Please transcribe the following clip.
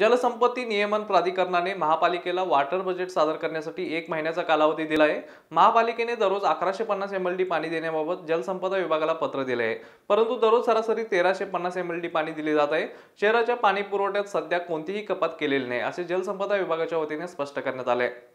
जलसंपत्ती नियमन प्राधिकरणाने महापालिकेला वॉटर बजेट सादर करण्यासाठी एक महिन्याचा कालावधी दिला आहे महापालिकेने दररोज अकराशे पन्नास एम एल डी पाणी देण्याबाबत जलसंपदा विभागाला पत्र दिले आहे परंतु दररोज सरासरी तेराशे पन्नास एम एल डी पाणी दिले जात आहे शहराच्या पाणी पुरवठ्यात सध्या कोणतीही कपात केलेली नाही असे जलसंपदा विभागाच्या वतीने स्पष्ट करण्यात आले